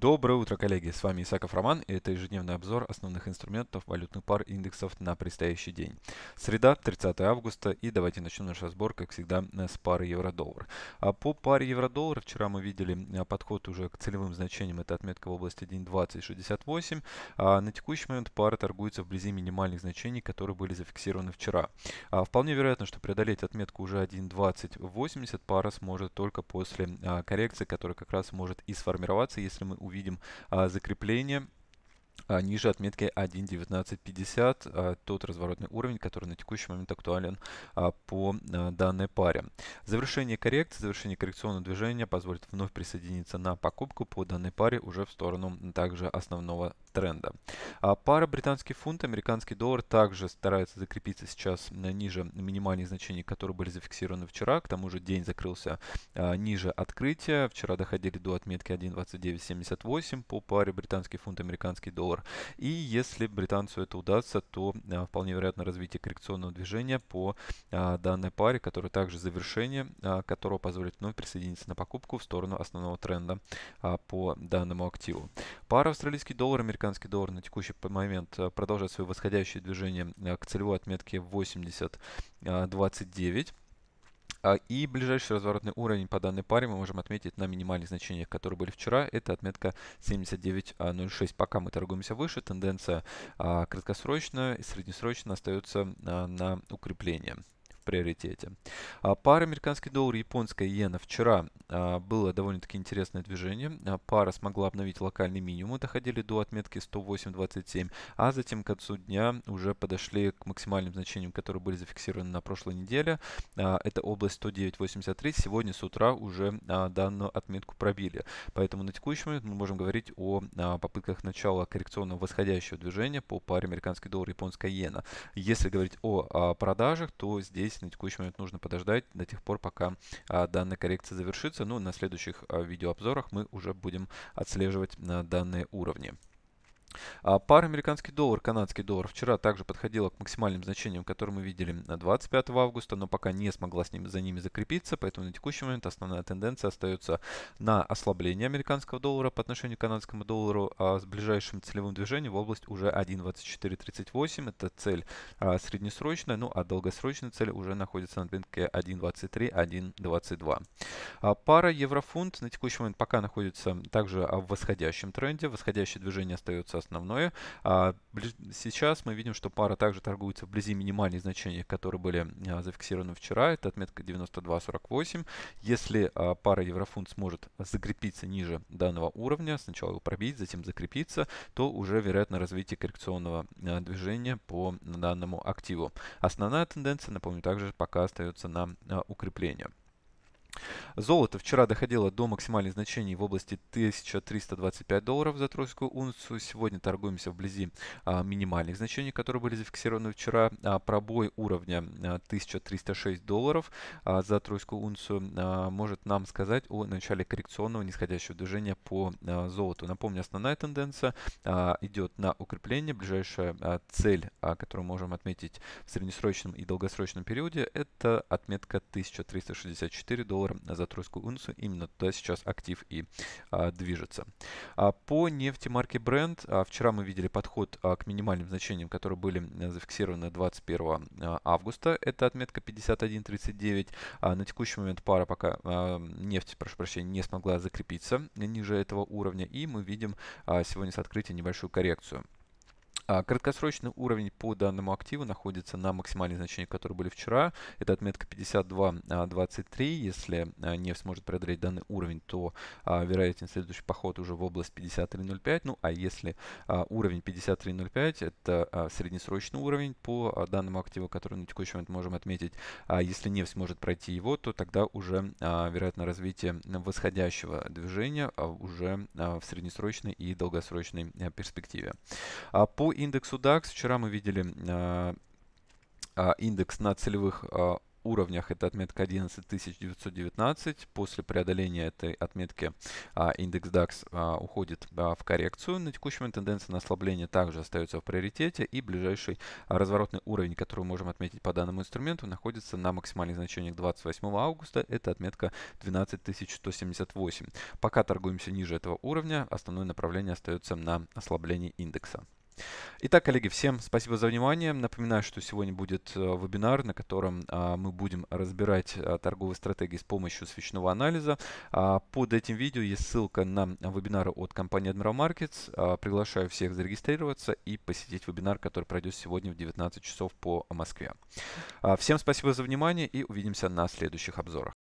Доброе утро, коллеги! С вами Исаков Роман, и это ежедневный обзор основных инструментов валютных пар индексов на предстоящий день. Среда, 30 августа, и давайте начнем наш разбор, как всегда, э, с пары евро-доллар. А по паре евро-доллар вчера мы видели э, подход уже к целевым значениям, это отметка в области 1.2068. А на текущий момент пара торгуется вблизи минимальных значений, которые были зафиксированы вчера. А вполне вероятно, что преодолеть отметку уже 1.2080 пара сможет только после э, коррекции, которая как раз может и сформироваться, если мы увидим а, закрепление а, ниже отметки 1.1950, а, тот разворотный уровень, который на текущий момент актуален а, по данной паре. Завершение коррекции, завершение коррекционного движения позволит вновь присоединиться на покупку по данной паре уже в сторону также основного тренда. Пара британский фунт, американский доллар также старается закрепиться сейчас ниже минимальных значений, которые были зафиксированы вчера. К тому же день закрылся ниже открытия. Вчера доходили до отметки 1.2978 по паре британский фунт, американский доллар доллар. И если британцу это удастся, то э, вполне вероятно развитие коррекционного движения по а, данной паре, которая также завершение, а, которого позволит вновь присоединиться на покупку в сторону основного тренда а, по данному активу. Пара австралийский доллар, американский доллар на текущий момент э, продолжает свое восходящее движение э, к целевой отметке 80 29 а, и ближайший разворотный уровень по данной паре мы можем отметить на минимальных значениях, которые были вчера. Это отметка 79.06. Пока мы торгуемся выше, тенденция а, краткосрочная и среднесрочная остается а, на укрепление приоритете. А, пара американский доллар, японская иена вчера а, было довольно-таки интересное движение. А, пара смогла обновить локальный минимум, доходили до отметки 108.27, а затем к концу дня уже подошли к максимальным значениям, которые были зафиксированы на прошлой неделе. Это область 109.83. Сегодня с утра уже данную отметку пробили. Поэтому на текущий момент мы можем говорить о попытках начала коррекционного восходящего движения по паре американский доллар, японская иена. Если говорить о продажах, то здесь здесь на текущий момент нужно подождать до тех пор, пока а, данная коррекция завершится. Ну, на следующих а, видеообзорах мы уже будем отслеживать а, данные уровни. А пара американский доллар, канадский доллар вчера также подходила к максимальным значениям, которые мы видели на 25 августа, но пока не смогла с ними, за ними закрепиться, поэтому на текущий момент основная тенденция остается на ослабление американского доллара по отношению к канадскому доллару а с ближайшим целевым движением в область уже 1.2438, это цель а, среднесрочная, ну а долгосрочная цель уже находится на рынке 1.23-1.22. А пара еврофунт на текущий момент пока находится также а, в восходящем тренде, восходящее движение остается основное. А сейчас мы видим, что пара также торгуется вблизи минимальных значений, которые были а, зафиксированы вчера. Это отметка 92.48. Если а, пара еврофунт сможет закрепиться ниже данного уровня, сначала его пробить, затем закрепиться, то уже вероятно развитие коррекционного а, движения по данному активу. Основная тенденция, напомню, также пока остается на а, укрепление. Золото вчера доходило до максимальных значений в области 1325 долларов за тройскую унцию. Сегодня торгуемся вблизи а, минимальных значений, которые были зафиксированы вчера. А, пробой уровня 1306 а, долларов а, за тройскую унцию а, может нам сказать о начале коррекционного нисходящего движения по а, золоту. Напомню, основная тенденция идет на укрепление. Ближайшая цель, которую можем отметить в среднесрочном и долгосрочном периоде, это отметка 1364 доллара доллара за тройскую унцию. Именно туда сейчас актив и а, движется. А по нефти марки Brent а, вчера мы видели подход а, к минимальным значениям, которые были а, зафиксированы 21 а, августа. Это отметка 51.39. А, на текущий момент пара пока а, нефть, прошу прощения, не смогла закрепиться ниже этого уровня. И мы видим а, сегодня с открытия небольшую коррекцию. А, краткосрочный уровень по данному активу находится на максимальных значениях, которые были вчера. Это отметка 52.23. А, если а, нефть сможет преодолеть данный уровень, то вероятен следующий поход уже в область 53.05. Ну а если уровень 53.05, это среднесрочный уровень по данному активу, который на текущий момент можем отметить. Если нефть сможет пройти его, то тогда уже вероятно развитие восходящего движения уже в среднесрочной и долгосрочной э, перспективе. По индексу DAX. Вчера мы видели э, а, индекс на целевых а, уровнях это отметка 11919. После преодоления этой отметки а, индекс DAX а, уходит а, в коррекцию. На текущий момент тенденция на ослабление также остается в приоритете. И ближайший а, разворотный уровень, который мы можем отметить по данному инструменту, находится на максимальных значениях 28 августа. Это отметка 12178. Пока торгуемся ниже этого уровня, основное направление остается на ослабление индекса. Итак, коллеги, всем спасибо за внимание. Напоминаю, что сегодня будет э, вебинар, на котором а, мы будем разбирать а, торговые стратегии с помощью свечного анализа. А, под этим видео есть ссылка на вебинары от компании Admiral Markets. Приглашаю всех зарегистрироваться и посетить вебинар, который пройдет сегодня в 19 часов по Москве. Всем спасибо за внимание и увидимся на следующих обзорах.